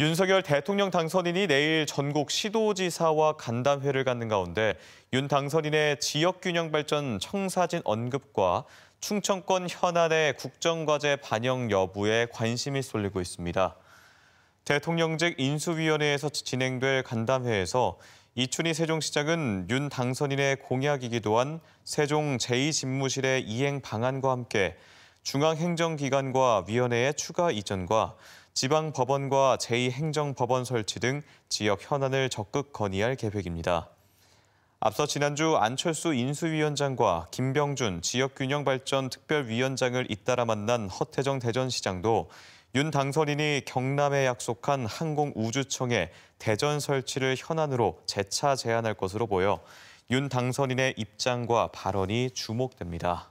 윤석열 대통령 당선인이 내일 전국 시도지사와 간담회를 갖는 가운데 윤 당선인의 지역균형발전 청사진 언급과 충청권 현안의 국정과제 반영 여부에 관심이 쏠리고 있습니다. 대통령직 인수위원회에서 진행될 간담회에서 이춘희 세종시장은 윤 당선인의 공약이기도 한 세종 제2집무실의 이행 방안과 함께 중앙행정기관과 위원회의 추가 이전과 지방 법원과 제2행정법원 설치 등 지역 현안을 적극 건의할 계획입니다. 앞서 지난주 안철수 인수위원장과 김병준 지역균형발전특별위원장을 잇따라 만난 허태정 대전시장도 윤 당선인이 경남에 약속한 항공우주청에 대전 설치를 현안으로 재차 제안할 것으로 보여 윤 당선인의 입장과 발언이 주목됩니다.